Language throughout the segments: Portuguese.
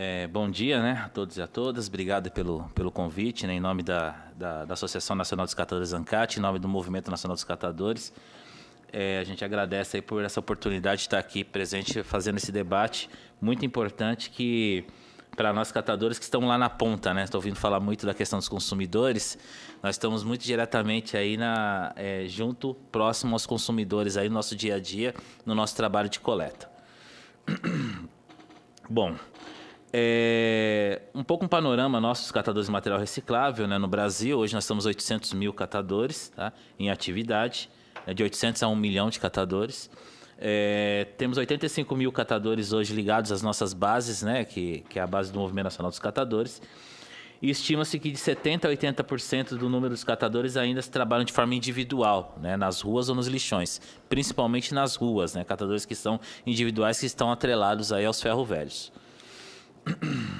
É, bom dia né, a todos e a todas. Obrigado pelo, pelo convite, né, em nome da, da, da Associação Nacional dos Catadores ANCAT, em nome do Movimento Nacional dos Catadores. É, a gente agradece por essa oportunidade de estar aqui presente fazendo esse debate muito importante que para nós catadores que estão lá na ponta, né? Estou ouvindo falar muito da questão dos consumidores. Nós estamos muito diretamente aí na é, junto, próximo aos consumidores aí no nosso dia a dia, no nosso trabalho de coleta. Bom, é, um pouco um panorama nosso dos catadores de material reciclável né, no Brasil. Hoje nós temos 800 mil catadores tá, em atividade, né, de 800 a 1 milhão de catadores. É, temos 85 mil catadores hoje ligados às nossas bases, né, que, que é a base do Movimento Nacional dos Catadores. E estima-se que de 70% a 80% do número dos catadores ainda trabalham de forma individual, né, nas ruas ou nos lixões, principalmente nas ruas, né, catadores que são individuais que estão atrelados aí aos ferro velhos.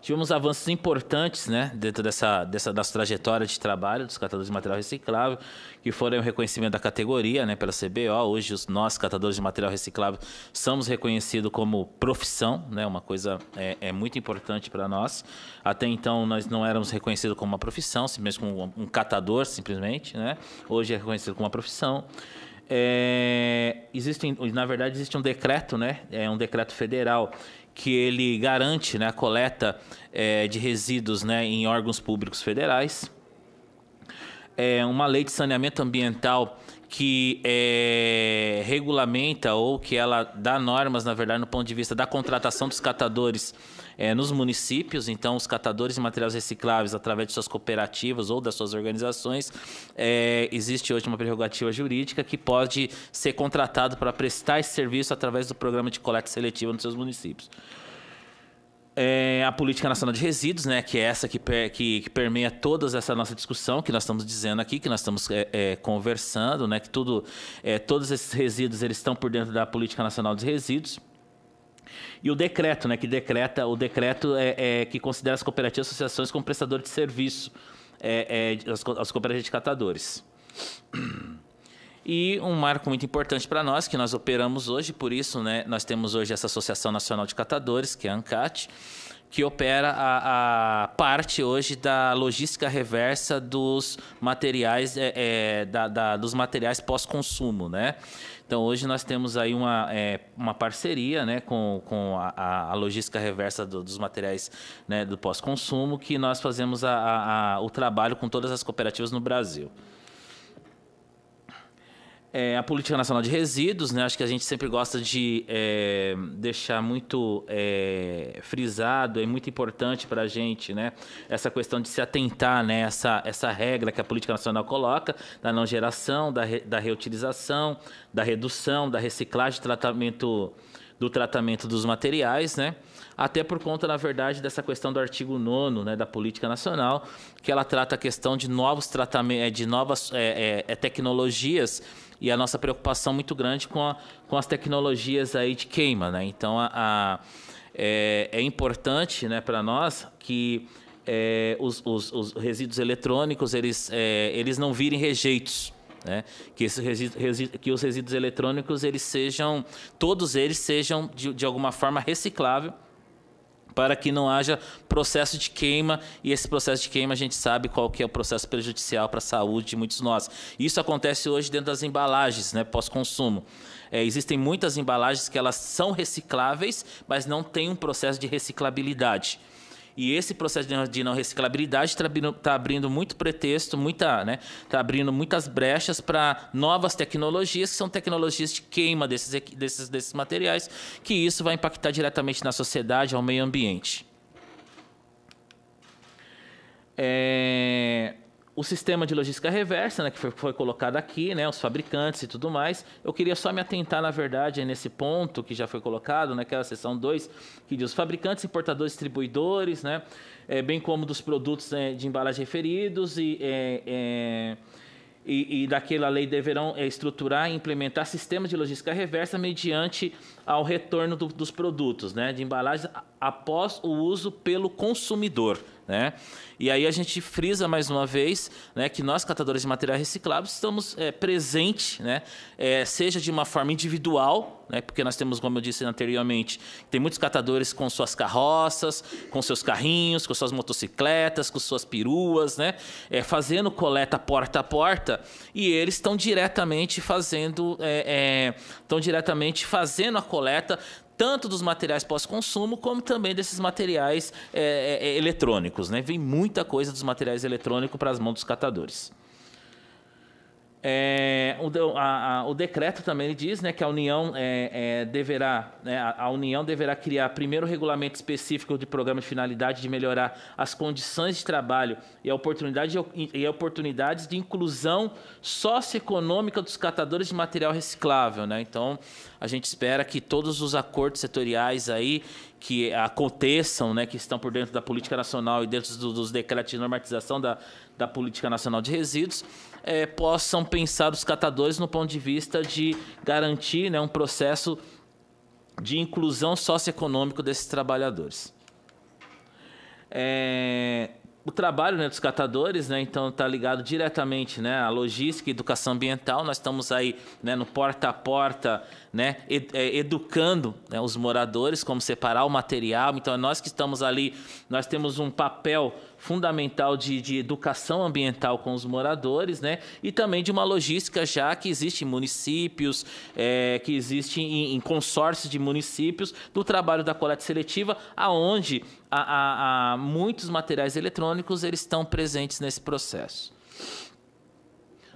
Tivemos avanços importantes né, dentro dessa, dessa das trajetórias de trabalho dos catadores de material reciclável, que foram o reconhecimento da categoria né, pela CBO. Hoje, os, nós, catadores de material reciclável, somos reconhecidos como profissão, né, uma coisa é, é muito importante para nós. Até então, nós não éramos reconhecidos como uma profissão, simplesmente como um catador, simplesmente. Né? Hoje é reconhecido como uma profissão. É, na verdade, existe um decreto, né? É um decreto federal que ele garante né, a coleta é, de resíduos né, em órgãos públicos federais. É uma lei de saneamento ambiental que é, regulamenta ou que ela dá normas, na verdade, no ponto de vista da contratação dos catadores é, nos municípios. Então, os catadores de materiais recicláveis, através de suas cooperativas ou das suas organizações, é, existe hoje uma prerrogativa jurídica que pode ser contratado para prestar esse serviço através do programa de coleta seletiva nos seus municípios. É a política nacional de resíduos, né, que é essa que, per, que, que, permeia toda essa nossa discussão que nós estamos dizendo aqui, que nós estamos é, é, conversando, né, que tudo, é, todos esses resíduos eles estão por dentro da política nacional de resíduos. E o decreto, né, que decreta, o decreto é, é que considera as cooperativas e associações como prestador de serviço, é, é, as, as cooperativas de catadores. E um marco muito importante para nós, que nós operamos hoje, por isso né, nós temos hoje essa Associação Nacional de Catadores, que é a ANCAT, que opera a, a parte hoje da logística reversa dos materiais é, é, da, da, dos materiais pós-consumo, né? Então hoje nós temos aí uma, é, uma parceria né, com, com a, a logística reversa do, dos materiais né, do pós-consumo que nós fazemos a, a, o trabalho com todas as cooperativas no Brasil é, a política nacional de resíduos, né? Acho que a gente sempre gosta de é, deixar muito é, frisado, é muito importante para a gente, né? Essa questão de se atentar, né? Essa, essa regra que a política nacional coloca da não geração, da, re, da reutilização, da redução, da reciclagem, tratamento do tratamento dos materiais, né? Até por conta, na verdade, dessa questão do artigo 9 né, da política nacional, que ela trata a questão de novos tratamentos, é, de novas é, é, é, tecnologias e a nossa preocupação muito grande com, a, com as tecnologias aí de queima, né? Então a, a é, é, importante, né, para nós que é, os, os, os, resíduos eletrônicos eles, eles não virem rejeitos né? que, que os resíduos eletrônicos eles sejam, todos eles sejam de, de alguma forma reciclável para que não haja processo de queima, e esse processo de queima a gente sabe qual que é o processo prejudicial para a saúde de muitos de nós. Isso acontece hoje dentro das embalagens, né, pós-consumo. É, existem muitas embalagens que elas são recicláveis, mas não tem um processo de reciclabilidade. E esse processo de não reciclabilidade está abrindo, tá abrindo muito pretexto, muita, né? Está abrindo muitas brechas para novas tecnologias, que são tecnologias de queima desses, desses, desses materiais, que isso vai impactar diretamente na sociedade, ao meio ambiente. É o sistema de logística reversa, né, que foi, foi, colocado aqui, né, os fabricantes e tudo mais. Eu queria só me atentar, na verdade, nesse ponto que já foi colocado, naquela né, seção 2, que diz os fabricantes, importadores, distribuidores, né, é, bem como dos produtos é, de embalagem referidos e, é, é, e, e, daquela lei deverão é, estruturar e implementar sistemas de logística reversa mediante ao retorno do, dos produtos né, de embalagem após o uso pelo consumidor. Né? E aí a gente frisa mais uma vez né, que nós, catadores de material reciclável estamos é, presentes, né, é, seja de uma forma individual, né, porque nós temos, como eu disse anteriormente, tem muitos catadores com suas carroças, com seus carrinhos, com suas motocicletas, com suas peruas, né, é, fazendo coleta porta a porta, e eles estão diretamente fazendo, é, é, estão diretamente fazendo a coleta, tanto dos materiais pós-consumo, como também desses materiais é, é, é eletrônicos. Né? Vem muita coisa dos materiais eletrônicos para as mãos dos catadores. É é, o, a, a, o, decreto também diz né, que a União é, é, deverá, né, a, União deverá criar primeiro regulamento específico de programa de finalidade de melhorar as condições de trabalho e, a oportunidade, e oportunidades de inclusão socioeconômica dos catadores de material reciclável. Né? Então, a gente espera que todos os acordos setoriais aí que aconteçam, né, que estão por dentro da política nacional e dentro dos decretos de normatização da, da política nacional de resíduos, é, possam pensar os catadores no ponto de vista de garantir né, um processo de inclusão socioeconômico desses trabalhadores. É, o trabalho né, dos catadores, né, então está ligado diretamente né, à logística e educação ambiental. Nós estamos aí né, no porta a porta, né, ed é, educando né, os moradores como separar o material. Então, é nós que estamos ali, nós temos um papel fundamental de, de educação ambiental com os moradores, né, e também de uma logística já que existe em municípios, é, que existe em, em consórcios de municípios, do trabalho da coleta seletiva, aonde a, a, a muitos materiais eletrônicos eles estão presentes nesse processo.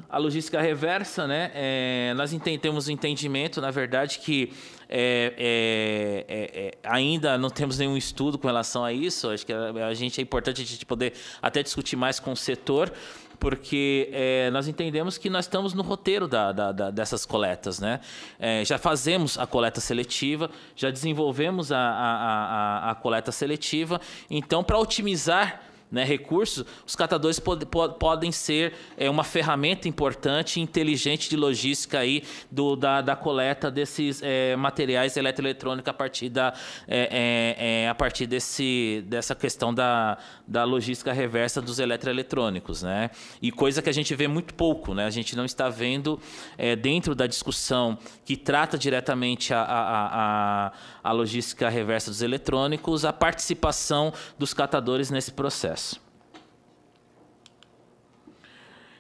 A logística reversa, né? É, nós temos um entendimento, na verdade, que é é, é, é, ainda não temos nenhum estudo com relação a isso. Acho que a, a gente é importante a gente poder até discutir mais com o setor, porque é, nós entendemos que nós estamos no roteiro da, da, da, dessas coletas, né? É, já fazemos a coleta seletiva, já desenvolvemos a, a, a, a coleta seletiva, então para otimizar né, recursos, os catadores pod, pod, podem ser é, uma ferramenta importante e inteligente de logística aí do, da, da coleta desses é, materiais eletroeletrônicos a partir, da, é, é, é a partir desse, dessa questão da, da logística reversa dos eletroeletrônicos. Né? E coisa que a gente vê muito pouco, né? a gente não está vendo é, dentro da discussão que trata diretamente a, a, a, a logística reversa dos eletrônicos a participação dos catadores nesse processo.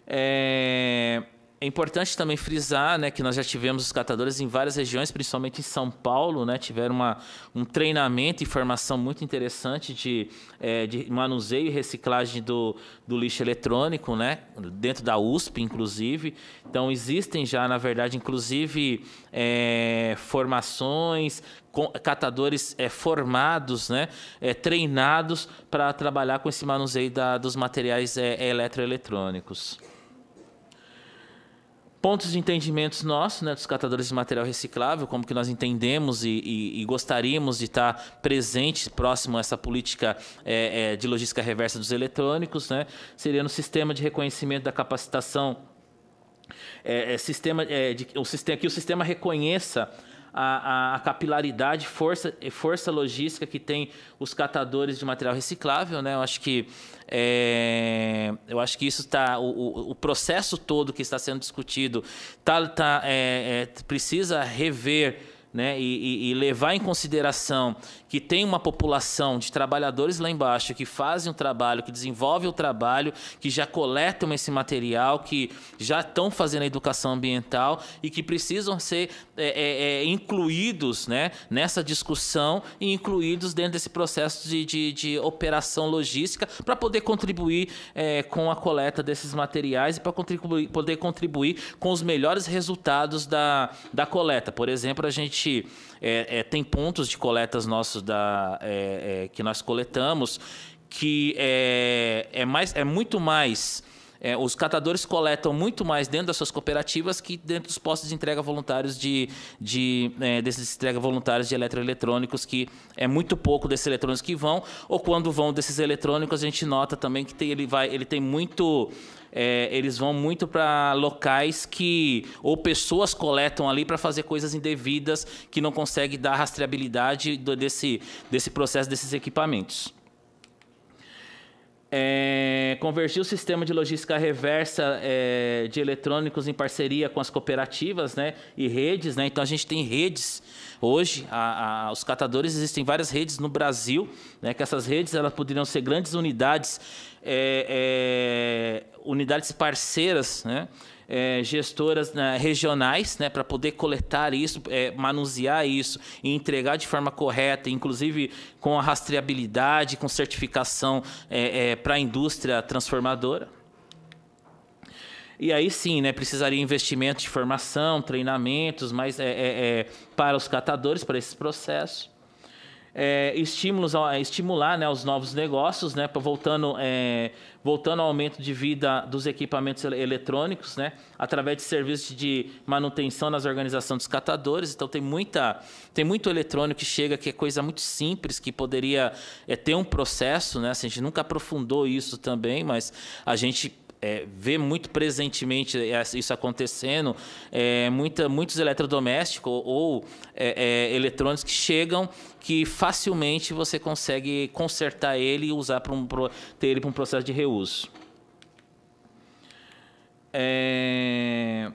É, é importante também frisar né, que nós já tivemos os catadores em várias regiões, principalmente em São Paulo, né, tiveram uma, um treinamento e formação muito interessante de, é, de manuseio e reciclagem do, do, lixo eletrônico, né, dentro da USP, inclusive. Então, existem já, na verdade, inclusive, é, formações, catadores é, formados, né, é, treinados para trabalhar com esse manuseio da, dos materiais é, eletroeletrônicos pontos de entendimento nossos, né, dos catadores de material reciclável, como que nós entendemos e, e, e gostaríamos de estar presentes próximo a essa política é, é, de logística reversa dos eletrônicos, né, seria no sistema de reconhecimento da capacitação, é, é sistema, é, de, o sistema, que o sistema reconheça a, a, capilaridade, força, força logística que tem os catadores de material reciclável, né? Eu acho que é, eu acho que isso está o, o, processo todo que está sendo discutido tá, tá, é, é, precisa rever né, e, e, levar em consideração que tem uma população de trabalhadores lá embaixo que fazem o trabalho, que desenvolvem o trabalho, que já coletam esse material, que já estão fazendo a educação ambiental e que precisam ser é, é, é, incluídos né, nessa discussão e incluídos dentro desse processo de, de, de operação logística para poder contribuir é, com a coleta desses materiais e para contribuir, poder contribuir com os melhores resultados da, da coleta. Por exemplo, a gente gente é, é, tem pontos de coletas nossos da, é, é, que nós coletamos que é, é, mais, é muito mais é, os catadores coletam muito mais dentro das suas cooperativas que dentro dos postos de entrega voluntários de, de é, desses entrega voluntários de eletroeletrônicos, que é muito pouco desses eletrônicos que vão, ou quando vão desses eletrônicos, a gente nota também que tem, ele, vai, ele tem muito. É, eles vão muito para locais que ou pessoas coletam ali para fazer coisas indevidas que não consegue dar rastreabilidade desse, desse processo desses equipamentos. É, convergir o sistema de logística reversa é, de eletrônicos em parceria com as cooperativas né, e redes. Né? Então, a gente tem redes hoje. A, a, os catadores, existem várias redes no Brasil, né, que essas redes elas poderiam ser grandes unidades, é, é unidades parceiras, né? é, gestoras né, regionais né, para poder coletar isso, é, manusear isso e entregar de forma correta, inclusive com a rastreabilidade, com certificação é, é para a indústria transformadora. E aí sim, né, precisaria investimento de formação, treinamentos, mas é, é, para os catadores, para esse processo é, estímulos, a é, estimular né, os novos negócios, né, voltando, é, voltando ao aumento de vida dos equipamentos eletrônicos, né, através de serviços de manutenção nas organizações dos catadores. Então, tem, muita, tem muito eletrônico que chega que é coisa muito simples, que poderia é, ter um processo. Né, assim, a gente nunca aprofundou isso também, mas a gente é, vê muito presentemente isso acontecendo, é, muita, muitos eletrodomésticos ou é, é, eletrônicos que chegam que facilmente você consegue consertar ele e usar para um, ter ele para um processo de reuso. É,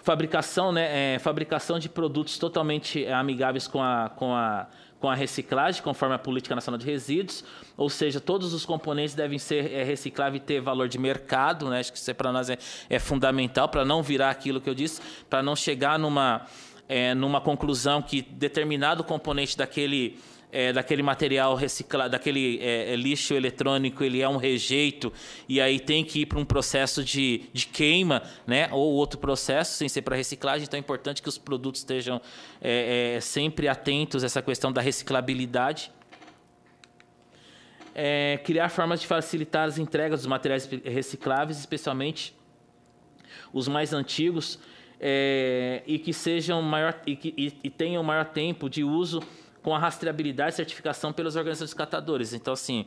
fabricação, né? É, fabricação de produtos totalmente amigáveis com a, com a com a reciclagem, conforme a Política Nacional de Resíduos, ou seja, todos os componentes devem ser é, recicláveis e ter valor de mercado, né? Acho que isso para nós é, é fundamental para não virar aquilo que eu disse, para não chegar numa, é, numa conclusão que determinado componente daquele é, daquele material reciclado, daquele é, é, lixo eletrônico, ele é um rejeito e aí tem que ir para um processo de, de queima, né? Ou outro processo sem ser para reciclagem. Então é importante que os produtos estejam é, é sempre atentos a essa questão da reciclabilidade. É, criar formas de facilitar as entregas dos materiais recicláveis, especialmente os mais antigos, e que sejam maior e que e, e tenham maior tempo de uso com a rastreabilidade e certificação pelas organizações de catadores. Então, assim,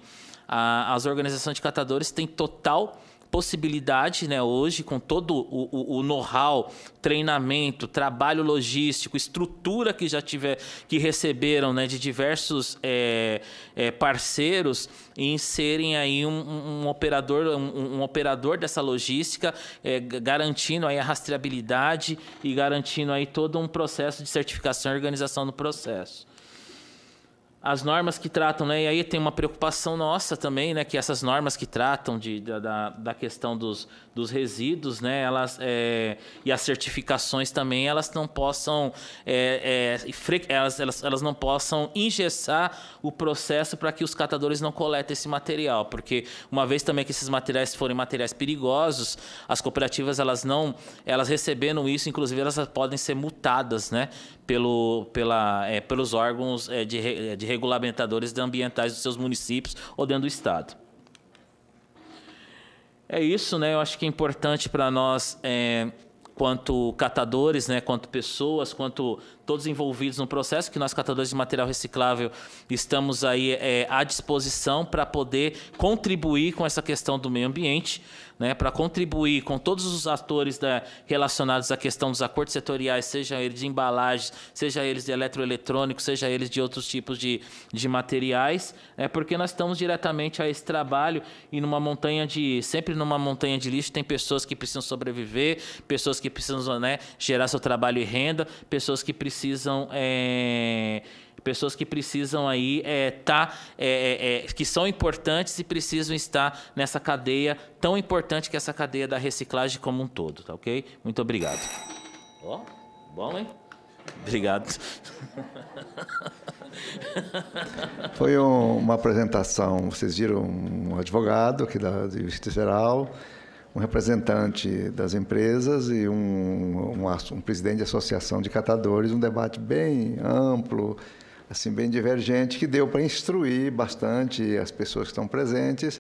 a, as organizações de catadores têm total possibilidade, né, hoje, com todo o, o, o know-how, treinamento, trabalho logístico, estrutura que já tiver, que receberam, né, de diversos é, é, parceiros, em serem aí um, um operador, um, um, operador dessa logística, é, garantindo aí a rastreabilidade e garantindo aí todo um processo de certificação e organização do processo as normas que tratam, né? E aí tem uma preocupação nossa também, né? Que essas normas que tratam de, da, da questão dos, dos resíduos, né? Elas é, e as certificações também, elas não possam é, é, elas, elas, elas não possam engessar o processo para que os catadores não coletem esse material, porque uma vez também que esses materiais forem materiais perigosos, as cooperativas elas não elas recebendo isso, inclusive elas podem ser multadas, né? Pelo, pela, é, pelos órgãos é, de, é, de regulamentadores ambientais dos seus municípios ou dentro do Estado. É isso, né? Eu acho que é importante para nós, é, quanto catadores, né, quanto pessoas, quanto todos envolvidos no processo, que nós catadores de material reciclável estamos aí é, à disposição para poder contribuir com essa questão do meio ambiente né, para contribuir com todos os atores da, relacionados à questão dos acordos setoriais, seja eles de embalagens, seja eles de eletroeletrônicos, seja eles de outros tipos de, de materiais, é porque nós estamos diretamente a esse trabalho e numa montanha de sempre numa montanha de lixo tem pessoas que precisam sobreviver, pessoas que precisam né, gerar seu trabalho e renda, pessoas que precisam é, pessoas que precisam aí é, tá, é, é, é, que são importantes e precisam estar nessa cadeia tão importante que é essa cadeia da reciclagem como um todo, tá ok? Muito obrigado. Ó, oh, bom, hein? Obrigado. Foi um, uma apresentação, vocês viram um advogado aqui da, de Justiça Geral, um representante das empresas e um, um, um, presidente de associação de catadores, um debate bem amplo assim bem divergente que deu para instruir bastante as pessoas que estão presentes